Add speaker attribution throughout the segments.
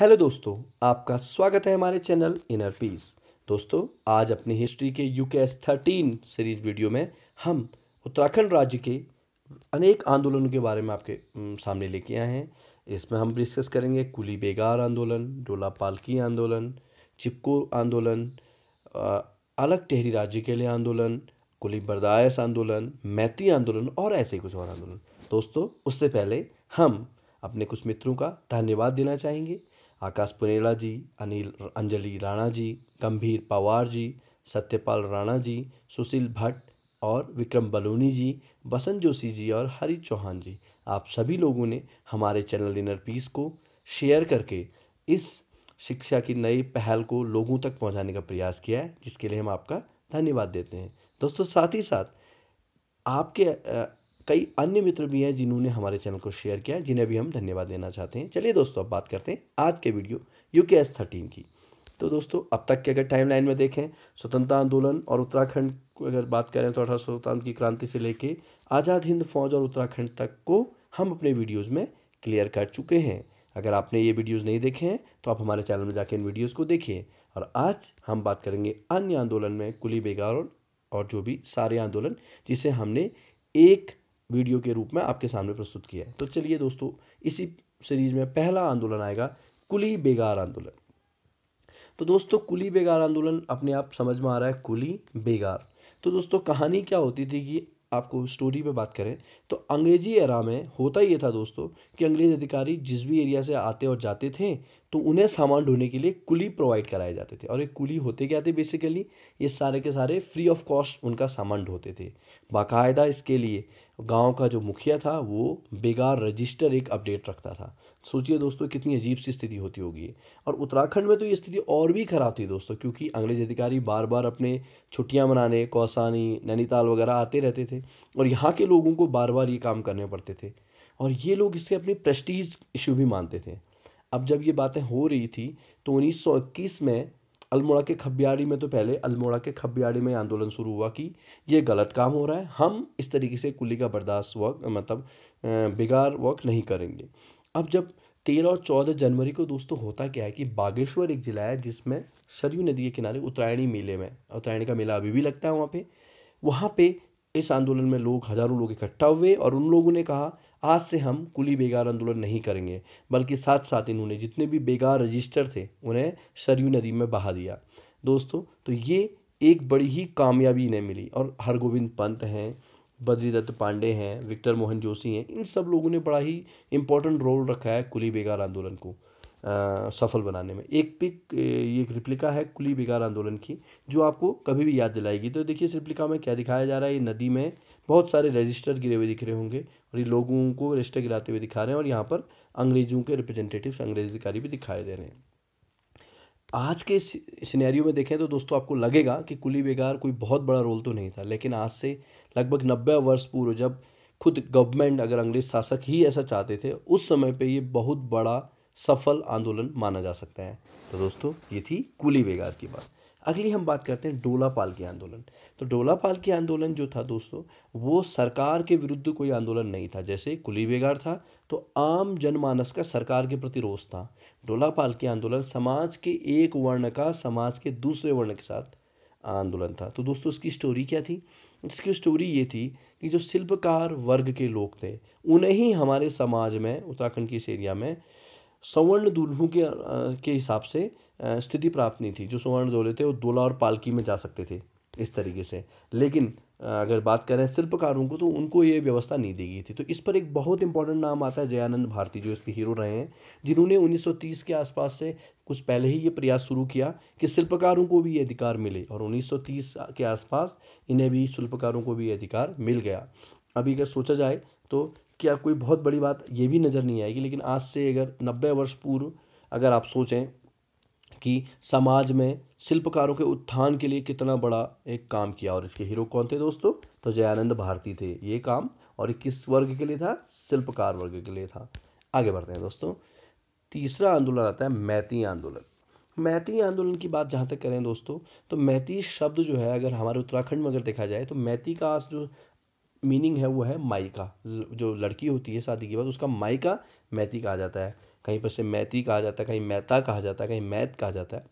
Speaker 1: hello दोस्तों आपका स्वागत है हमारे चैनल इनर पीस दोस्तों आज अपनी हिस्ट्री के you K S thirteen series video में हम उत्तराखंड राज्य के अनेक आंदोलनों के बारे में आपके सामने लेके आए हैं इसमें हम डिस्कस करेंगे कुली बेगार आंदोलन डोला पालकी आंदोलन चिपको आंदोलन अलग टेहरी राज्य के लिए आंदोलन कुली बर्दायस आंदोलन मैती आंदोलन और ऐसे कुछ और आंदोलन दोस्तों उससे पहले हम अपने कुछ मित्रों का धन्यवाद देना चाहेंगे आकाश पुनेला जी अनिल अंजलि राणा जी गंभीर पवार जी सत्यपाल राणा जी सुशील भट्ट और विक्रम बलूनी जी बसंत जोशी जी और हरी चौहान जी आप सभी लोगों ने हमारे चैनल इनर पीस को शेयर करके इस शिक्षा की नई पहल को लोगों तक पहुंचाने का प्रयास किया है जिसके लिए हम आपका धन्यवाद देते हैं दोस्तों साथ ही साथ आपके कई अन्य मित्र भी हैं जिन्होंने हमारे चैनल को शेयर किया जिन्हें भी हम धन्यवाद देना चाहते हैं चलिए दोस्तों अब बात करते हैं आज के video U K S thirteen की तो दोस्तों अब तक के अगर टाइमलाइन में देखें स्वतंत्रता आंदोलन और उत्तराखंड को अगर बात करें तो अठारह की क्रांति से लेके आज़ाद हिंद फौज और उत्तराखंड तक को हम अपने वीडियोज़ में क्लियर कर चुके हैं अगर आपने ये वीडियोज़ नहीं देखे हैं तो आप हमारे चैनल में जाकर इन वीडियोज़ को देखिए और आज हम बात करेंगे अन्य आंदोलन में कुली बेगार और जो भी सारे आंदोलन जिसे हमने एक वीडियो के रूप में आपके सामने प्रस्तुत किया है तो चलिए दोस्तों इसी सीरीज में पहला आंदोलन आएगा कुली बेगार आंदोलन तो दोस्तों कुली बेगार आंदोलन अपने आप समझ में आ रहा है कुली बेगार तो दोस्तों कहानी क्या होती थी कि आपको स्टोरी पे बात करें तो अंग्रेजी एरा में होता ये था दोस्तों कि अंग्रेज अधिकारी जिस भी एरिया से आते और जाते थे तो उन्हें सामान ढोने के लिए कुली प्रोवाइड कराए जाते थे और ये कुली होते क्या थे बेसिकली ये सारे के सारे फ्री ऑफ कॉस्ट उनका सामान ढोते थे बाकायदा इसके लिए गांव का जो मुखिया था वो बेगार रजिस्टर एक अपडेट रखता था सोचिए दोस्तों कितनी अजीब सी स्थिति होती होगी और उत्तराखंड में तो ये स्थिति और भी ख़राब थी दोस्तों क्योंकि अंग्रेज अधिकारी बार बार अपने छुट्टियां मनाने कौसानी नैनीताल वगैरह आते रहते थे और यहाँ के लोगों को बार बार ये काम करने पड़ते थे और ये लोग इससे अपनी प्रेस्टीज इशू भी मानते थे अब जब ये बातें हो रही थी तो उन्नीस में अल्मोड़ा के खबियाड़ी में तो पहले अल्मोड़ा के खबियाड़ी में आंदोलन शुरू हुआ कि ये गलत काम हो रहा है हम इस तरीके से कुली का बर्दाश्त वर्क मतलब बिगाड़ वर्क नहीं करेंगे अब जब तेरह और चौदह जनवरी को दोस्तों होता क्या है कि बागेश्वर एक ज़िला है जिसमें सरयू नदी के किनारे उत्तरायणी मेले में उत्तरायणी का मेला अभी भी लगता है वहाँ पर वहाँ पर इस आंदोलन में लोग हज़ारों लोग इकट्ठा हुए और उन लोगों ने कहा आज से हम कुली बेगार आंदोलन नहीं करेंगे बल्कि साथ साथ इन्होंने जितने भी बेगार रजिस्टर थे उन्हें सरयू नदी में बहा दिया दोस्तों तो ये एक बड़ी ही कामयाबी इन्हें मिली और हरगोविंद पंत हैं बद्रीदत्त पांडे हैं विक्टर मोहन जोशी हैं इन सब लोगों ने बड़ा ही इम्पोर्टेंट रोल रखा है कुली बेगार आंदोलन को आ, सफल बनाने में एक पिक एक रिप्लिका है कुली बेगार आंदोलन की जो आपको कभी भी याद दिलाएगी तो देखिए इस रिप्लिका में क्या दिखाया जा रहा है ये नदी में बहुत सारे रजिस्टर गिरे हुए दिख रहे होंगे और ये लोगों को रिश्ते गिराते हुए दिखा रहे हैं और यहाँ पर अंग्रेजों के रिप्रेजेंटेटिव अंग्रेज अधिकारी भी दिखाई दे रहे हैं आज के सिनेरियो में देखें तो दोस्तों आपको लगेगा कि कुली बेगार कोई बहुत बड़ा रोल तो नहीं था लेकिन आज से लगभग नब्बे वर्ष पूर्व जब खुद गवर्नमेंट अगर अंग्रेज शासक ही ऐसा चाहते थे उस समय पर ये बहुत बड़ा सफल आंदोलन माना जा सकता है तो दोस्तों ये थी कुली बेगार की बात अगली हम बात करते हैं डोलापाल के आंदोलन तो डोलापाल के आंदोलन जो था दोस्तों वो सरकार के विरुद्ध कोई आंदोलन नहीं था जैसे कुली बेगार था तो आम जनमानस का सरकार के प्रति रोष था डोलापाल के आंदोलन समाज के एक वर्ण का समाज के दूसरे वर्ण के साथ आंदोलन था तो दोस्तों इसकी स्टोरी क्या थी इसकी स्टोरी ये थी कि जो शिल्पकार वर्ग के लोग थे उन्हें ही हमारे समाज में उत्तराखंड की इस एरिया में सवर्ण दुल्हू के के हिसाब से स्थिति प्राप्त नहीं थी जो सुवर्ण दौरे थे वो दोला और पालकी में जा सकते थे इस तरीके से लेकिन अगर बात करें शिल्पकारों को तो उनको ये व्यवस्था नहीं दी गई थी तो इस पर एक बहुत इंपॉर्टेंट नाम आता है जयानंद भारती जो इसके हीरो रहे हैं जिन्होंने 1930 के आसपास से कुछ पहले ही ये प्रयास शुरू किया कि शिल्पकारों को भी ये अधिकार मिले और 1930 के आसपास इन्हें भी शिल्पकारों को भी अधिकार मिल गया अभी अगर सोचा जाए तो क्या कोई बहुत बड़ी बात ये भी नज़र नहीं आएगी लेकिन आज से अगर नब्बे वर्ष पूर्व अगर आप सोचें कि समाज में शिल्पकारों के उत्थान के लिए कितना बड़ा एक काम किया और इसके हीरो कौन थे दोस्तों तो जयानंद भारती थे ये काम और ये किस वर्ग के लिए था शिल्पकार वर्ग के लिए था आगे बढ़ते हैं दोस्तों तीसरा आंदोलन आता है मैती आंदोलन मैती आंदोलन की बात जहाँ तक करें दोस्तों तो मैती शब्द जो है अगर हमारे उत्तराखंड में अगर देखा जाए तो मैती का जो मीनिंग है वो है माई का जो लड़की होती है शादी के बाद उसका माई का मैती कहा जाता है कहीं पर से मैती कहा जाता है कहीं मैता कहा जाता है कहीं मैत कहा जाता है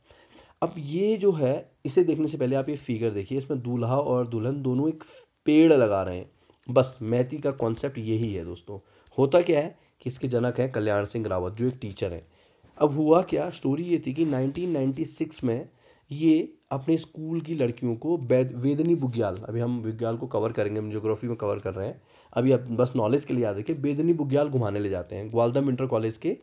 Speaker 1: अब ये जो है इसे देखने से पहले आप ये फिगर देखिए इसमें दूल्हा और दुल्हन दोनों एक पेड़ लगा रहे हैं बस मैती का कॉन्सेप्ट यही है दोस्तों होता क्या है कि इसके जनक हैं कल्याण सिंह रावत जो एक टीचर हैं अब हुआ क्या स्टोरी ये थी कि 1996 में ये अपने स्कूल की लड़कियों को वेदनी बुग्याल अभी हम बुग्याल को कवर करेंगे हम जोग्राफी में कवर कर रहे हैं अभी आप बस नॉलेज के लिए याद रखिए वेदनी बुग्याल घुमाने ले जाते हैं ग्वालदम इंटर कॉलेज के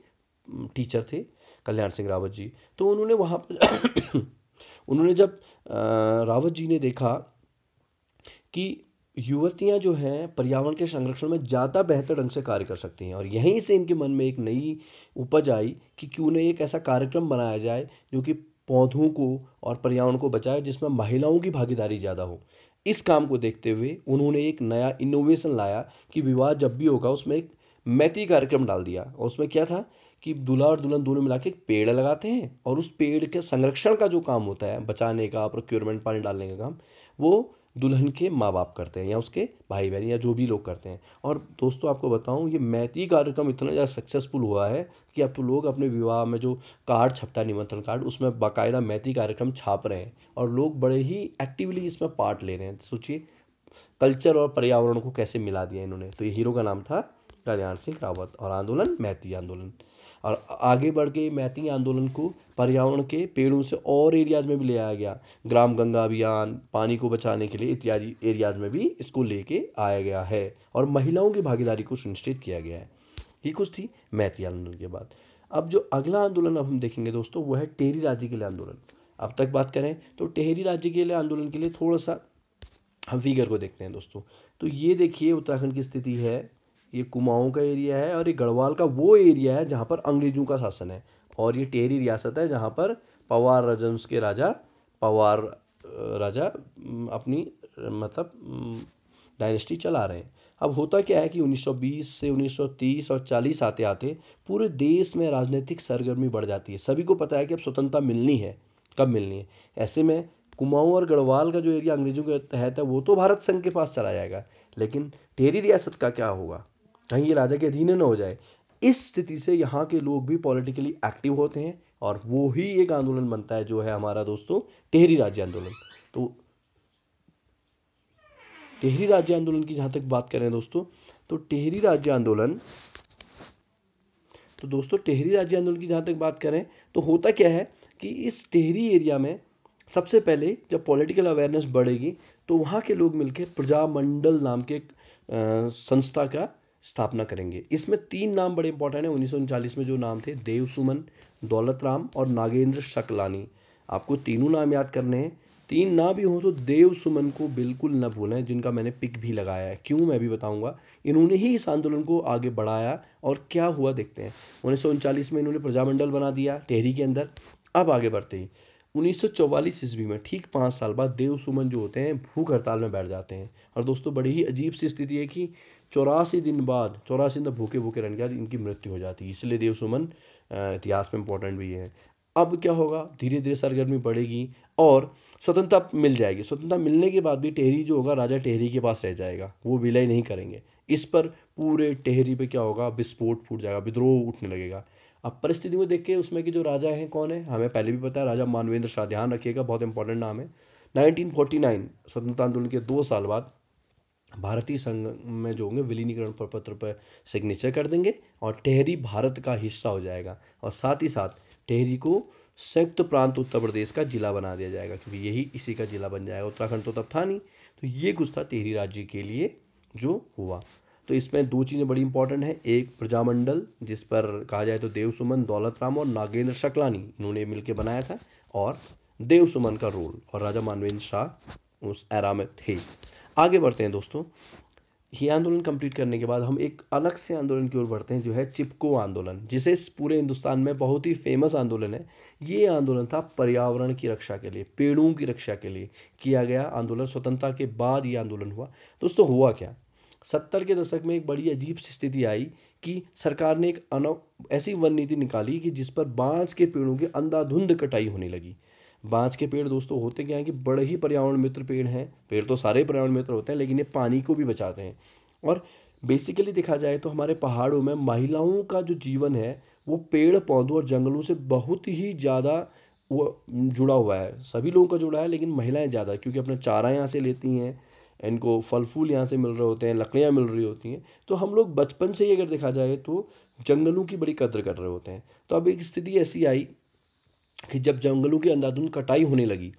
Speaker 1: टीचर थे कल्याण सिंह रावत जी तो उन्होंने वहाँ पर उन्होंने जब रावत जी ने देखा कि युवतियाँ जो हैं पर्यावरण के संरक्षण में ज़्यादा बेहतर ढंग से कार्य कर सकती हैं और यहीं से इनके मन में एक नई उपज आई कि क्यों नहीं एक ऐसा कार्यक्रम बनाया जाए जो कि पौधों को और पर्यावरण को बचाए जिसमें महिलाओं की भागीदारी ज़्यादा हो इस काम को देखते हुए उन्होंने एक नया इनोवेशन लाया कि विवाह जब भी होगा उसमें एक मैती कार्यक्रम डाल दिया और उसमें क्या था कि दूल्हा और दुल्हन दोनों मिला के एक पेड़ लगाते हैं और उस पेड़ के संरक्षण का जो काम होता है बचाने का प्रोक्योरमेंट पानी डालने का काम वो दुल्हन के माँ बाप करते हैं या उसके भाई बहन या जो भी लोग करते हैं और दोस्तों आपको बताऊं ये मैथी कार्यक्रम इतना ज़्यादा सक्सेसफुल हुआ है कि आप लोग अपने विवाह में जो कार्ड छपता है निमंत्रण कार्ड उसमें बाकायदा मैथी कार्यक्रम छाप रहे हैं और लोग बड़े ही एक्टिवली इसमें पार्ट ले रहे हैं सोचिए कल्चर और पर्यावरण को कैसे मिला दिया इन्होंने तो ये हीरो का नाम था कल्याण सिंह रावत और आंदोलन मैती आंदोलन और आगे बढ़ के मैती आंदोलन को पर्यावरण के पेड़ों से और एरियाज में भी ले आया गया ग्राम गंगा अभियान पानी को बचाने के लिए इत्यादि एरियाज में भी इसको लेके आया गया है और महिलाओं की भागीदारी को सुनिश्चित किया गया है ये कुछ थी मैती आंदोलन के बाद अब जो अगला आंदोलन अब हम देखेंगे दोस्तों वो है टेहरी राज्य के लिए आंदोलन अब तक बात करें तो टेहरी राज्य के लिए आंदोलन के लिए थोड़ा सा हम फिगर को देखते हैं दोस्तों तो ये देखिए उत्तराखंड की स्थिति है ये कुमाऊँ का एरिया है और ये गढ़वाल का वो एरिया है जहाँ पर अंग्रेजों का शासन है और ये टेरी रियासत है जहाँ पर पवार रजंस के राजा पवार राजा अपनी मतलब डायनेस्टी चला रहे हैं अब होता क्या है कि 1920 से 1930 और 40 आते आते पूरे देश में राजनीतिक सरगर्मी बढ़ जाती है सभी को पता है कि अब स्वतंत्रता मिलनी है कब मिलनी है ऐसे में कुमाऊं और गढ़वाल का जो एरिया अंग्रेजों के तहत है वो तो भारत संघ के पास चला जाएगा लेकिन टेरी रियासत का क्या होगा कहीं ये राजा के अधीन न हो जाए इस स्थिति से यहाँ के लोग भी पॉलिटिकली एक्टिव होते हैं और वो ही एक आंदोलन बनता है जो है हमारा दोस्तों टेहरी राज्य आंदोलन तो टेहरी राज्य आंदोलन की जहाँ तक बात करें दोस्तों तो टेहरी राज्य आंदोलन तो दोस्तों टेहरी राज्य आंदोलन की जहाँ तक बात करें तो होता क्या है कि इस टेहरी एरिया में सबसे पहले जब पॉलिटिकल अवेयरनेस बढ़ेगी तो वहाँ के लोग मिलकर प्रजामंडल नाम के संस्था का स्थापना करेंगे इसमें तीन नाम बड़े इंपॉर्टेंट हैं उन्नीस में जो नाम थे देव सुमन दौलत राम और नागेंद्र शकलानी आपको तीनों नाम याद करने हैं तीन ना भी हों तो देव सुमन को बिल्कुल न भूलें जिनका मैंने पिक भी लगाया है क्यों मैं भी बताऊंगा इन्होंने ही इस आंदोलन को आगे बढ़ाया और क्या हुआ देखते हैं उन्नीस में इन्होंने प्रजामंडल बना दिया टेहरी के अंदर अब आगे बढ़ते ही उन्नीस सौ ईस्वी में ठीक पाँच साल बाद देव सुमन जो होते हैं भूख हड़ताल में बैठ जाते हैं और दोस्तों बड़ी ही अजीब सी स्थिति है कि चौरासी दिन बाद चौरासी दिन तक भूखे भूखे रहने के बाद इनकी मृत्यु हो जाती है इसलिए देव सुमन इतिहास में इंपॉर्टेंट भी है अब क्या होगा धीरे धीरे सरगर्मी बढ़ेगी और स्वतंत्रता मिल जाएगी स्वतंत्रता मिलने के बाद भी टेहरी जो होगा राजा टेहरी के पास रह जाएगा वो विलय नहीं करेंगे इस पर पूरे टेहरी पे क्या होगा विस्फोट फूट जाएगा विद्रोह उठने लगेगा अब परिस्थिति को देख के उसमें कि जो राजा हैं कौन है हमें पहले भी पता है राजा मानवेंद्र शाह ध्यान रखिएगा बहुत इंपॉर्टेंट नाम है 1949 स्वतंत्रता आंदोलन के दो साल बाद भारतीय संघ में जो होंगे विलीनीकरण प्रपत्र पर सिग्नेचर कर देंगे और टेहरी भारत का हिस्सा हो जाएगा और साथ ही साथ टेहरी को संयुक्त प्रांत उत्तर प्रदेश का जिला बना दिया जाएगा क्योंकि यही इसी का जिला बन जाएगा उत्तराखंड तो तब था नहीं तो ये कुछ था टेहरी राज्य के लिए जो हुआ तो इसमें दो चीज़ें बड़ी इंपॉर्टेंट हैं एक प्रजामंडल जिस पर कहा जाए तो देव सुमन दौलत राम और नागेंद्र शक्लानी इन्होंने मिलकर बनाया था और देव सुमन का रोल और राजा मानवेंद्र शाह उस एरा में थे आगे बढ़ते हैं दोस्तों ये आंदोलन कंप्लीट करने के बाद हम एक अलग से आंदोलन की ओर बढ़ते हैं जो है चिपको आंदोलन जिसे इस पूरे हिंदुस्तान में बहुत ही फेमस आंदोलन है ये आंदोलन था पर्यावरण की रक्षा के लिए पेड़ों की रक्षा के लिए किया गया आंदोलन स्वतंत्रता के बाद ये आंदोलन हुआ दोस्तों हुआ क्या सत्तर के दशक में एक बड़ी अजीब स्थिति आई कि सरकार ने एक अनो ऐसी वन नीति निकाली कि जिस पर बांस के पेड़ों की अंधाधुंध कटाई होने लगी बांस के पेड़ दोस्तों होते क्या हैं कि बड़े ही पर्यावरण मित्र पेड़ हैं पेड़ तो सारे पर्यावरण मित्र होते हैं लेकिन ये पानी को भी बचाते हैं और बेसिकली देखा जाए तो हमारे पहाड़ों में महिलाओं का जो जीवन है वो पेड़ पौधों और जंगलों से बहुत ही ज़्यादा वो जुड़ा हुआ है सभी लोगों का जुड़ा है लेकिन महिलाएं ज़्यादा क्योंकि अपना चारा यहाँ से लेती हैं इनको फल फूल यहाँ से मिल रहे होते हैं लकड़ियाँ मिल रही होती हैं तो हम लोग बचपन से ही अगर देखा जाए तो जंगलों की बड़ी कदर कर रहे होते हैं तो अब एक स्थिति ऐसी आई कि जब जंगलों की अंधाधुंध कटाई होने लगी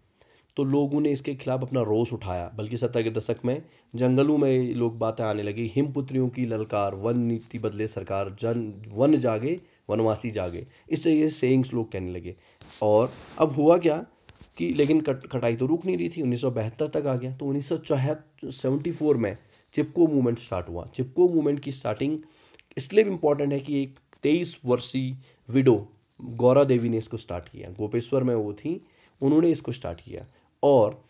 Speaker 1: तो लोगों ने इसके खिलाफ अपना रोष उठाया बल्कि सत्तर के दशक में जंगलों में लोग बातें आने लगी हिमपुत्रियों की ललकार वन नीति बदले सरकार जन वन जागे वनवासी जागे इस तरीके से लोग कहने लगे और अब हुआ क्या कि लेकिन कट कटाई तो रुक नहीं रही थी उन्नीस तक आ गया तो उन्नीस सौ में चिपको मूवमेंट स्टार्ट हुआ चिपको मूवमेंट की स्टार्टिंग इसलिए भी इम्पॉर्टेंट है कि एक तेईस वर्षीय विडो गौरा देवी ने इसको स्टार्ट किया गोपेश्वर में वो थी उन्होंने इसको स्टार्ट किया और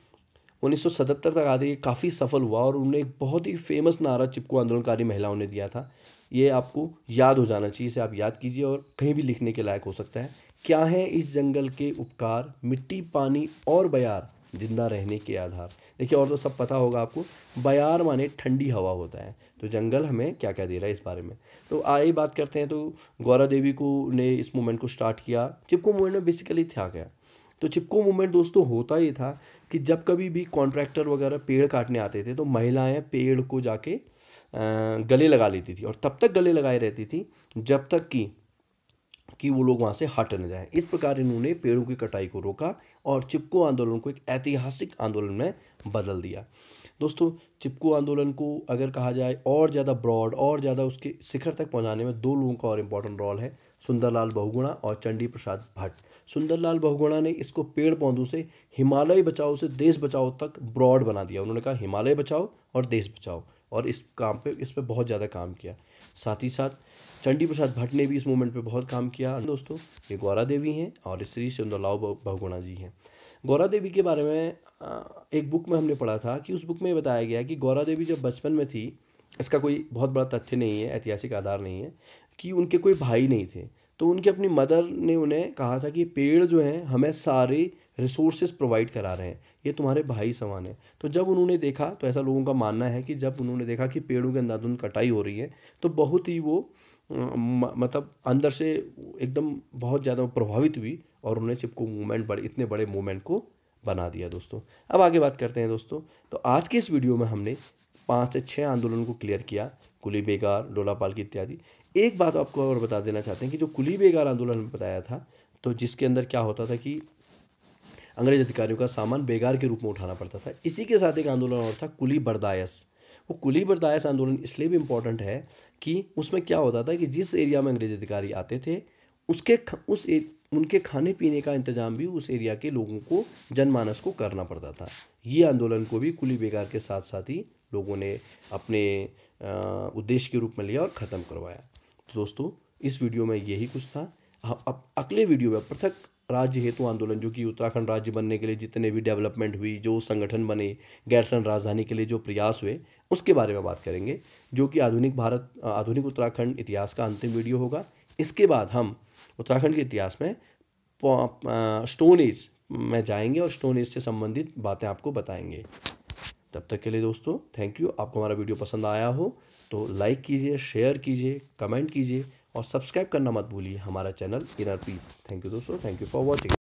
Speaker 1: 1977 तक आते ये काफ़ी सफल हुआ और उन्होंने एक बहुत ही फेमस नारा चिपको आंदोलनकारी महिलाओं ने दिया था ये आपको याद हो जाना चाहिए इसे आप याद कीजिए और कहीं भी लिखने के लायक हो सकता है क्या है इस जंगल के उपकार मिट्टी पानी और बयार जिंदा रहने के आधार देखिए और तो सब पता होगा आपको बयार माने ठंडी हवा होता है तो जंगल हमें क्या क्या दे रहा है इस बारे में तो आए बात करते हैं तो गौरा देवी को ने इस मूवमेंट को स्टार्ट किया चिपको मूवमेंट में बेसिकली था क्या तो चिपको मूवमेंट दोस्तों होता ये था कि जब कभी भी कॉन्ट्रैक्टर वगैरह पेड़ काटने आते थे तो महिलाएं पेड़ को जाके गले लगा लेती थी और तब तक गले लगाए रहती थी जब तक कि कि वो लोग वहाँ से हट न जाएं इस प्रकार इन्होंने पेड़ों की कटाई को रोका और चिपको आंदोलन को एक ऐतिहासिक आंदोलन में बदल दिया दोस्तों चिपकू आंदोलन को अगर कहा जाए और ज़्यादा ब्रॉड और ज़्यादा उसके शिखर तक पहुँचाने में दो लोगों का और इम्पॉर्टेंट रोल है सुंदरलाल बहुगुणा और चंडी प्रसाद भट्ट सुंदरलाल बहुगुणा ने इसको पेड़ पौधों से हिमालय बचाओ से देश बचाओ तक ब्रॉड बना दिया उन्होंने कहा हिमालय बचाओ और देश बचाओ और इस काम पे इस पर बहुत ज़्यादा काम किया साथ ही साथ चंडी प्रसाद भट्ट ने भी इस मूवमेंट पे बहुत काम किया दोस्तों ये गौरा देवी हैं और श्री सुंदरलाल बहुगुणा जी हैं गौरा देवी के बारे में एक बुक में हमने पढ़ा था कि उस बुक में बताया गया कि गौरा देवी जब बचपन में थी इसका कोई बहुत बड़ा तथ्य नहीं है ऐतिहासिक आधार नहीं है कि उनके कोई भाई नहीं थे तो उनके अपनी मदर ने उन्हें कहा था कि पेड़ जो हैं हमें सारे रिसोर्सेज प्रोवाइड करा रहे हैं ये तुम्हारे भाई समान है तो जब उन्होंने देखा तो ऐसा लोगों का मानना है कि जब उन्होंने देखा कि पेड़ों के अंधाधुंध कटाई हो रही है तो बहुत ही वो मतलब अंदर से एकदम बहुत ज़्यादा प्रभावित हुई और उन्होंने चिपको मूवमेंट बड़े इतने बड़े मूवमेंट को बना दिया दोस्तों अब आगे बात करते हैं दोस्तों तो आज के इस वीडियो में हमने पाँच से छः आंदोलन को क्लियर किया कुली बेगार डोला की इत्यादि एक बात आपको और बता देना चाहते हैं कि जो कुली बेगार आंदोलन बताया था तो जिसके अंदर क्या होता था कि अंग्रेज अधिकारियों का सामान बेगार के रूप में उठाना पड़ता था इसी के साथ एक आंदोलन और था कुली बर्दायस वो कुली बर्दायस आंदोलन इसलिए भी इम्पोर्टेंट है कि उसमें क्या होता था कि जिस एरिया में अंग्रेज अधिकारी आते थे उसके उस ए, उनके खाने पीने का इंतजाम भी उस एरिया के लोगों को जनमानस को करना पड़ता था ये आंदोलन को भी कुली बेकार के साथ साथ ही लोगों ने अपने उद्देश्य के रूप में लिया और ख़त्म करवाया तो दोस्तों इस वीडियो में यही कुछ था अब अगले वीडियो में पृथक राज्य हेतु आंदोलन जो कि उत्तराखंड राज्य बनने के लिए जितने भी डेवलपमेंट हुई जो संगठन बने गैरसन राजधानी के लिए जो प्रयास हुए उसके बारे में बात करेंगे जो कि आधुनिक भारत आधुनिक उत्तराखंड इतिहास का अंतिम वीडियो होगा इसके बाद हम उत्तराखंड के इतिहास में स्टोन एज में जाएंगे और स्टोन एज से संबंधित बातें आपको बताएंगे तब तक के लिए दोस्तों थैंक यू आपको हमारा वीडियो पसंद आया हो तो लाइक कीजिए शेयर कीजिए कमेंट कीजिए और सब्सक्राइब करना मत भूलिए हमारा channel Inner Peace thank you दोस्तों थैंक यू फॉर वॉचिंग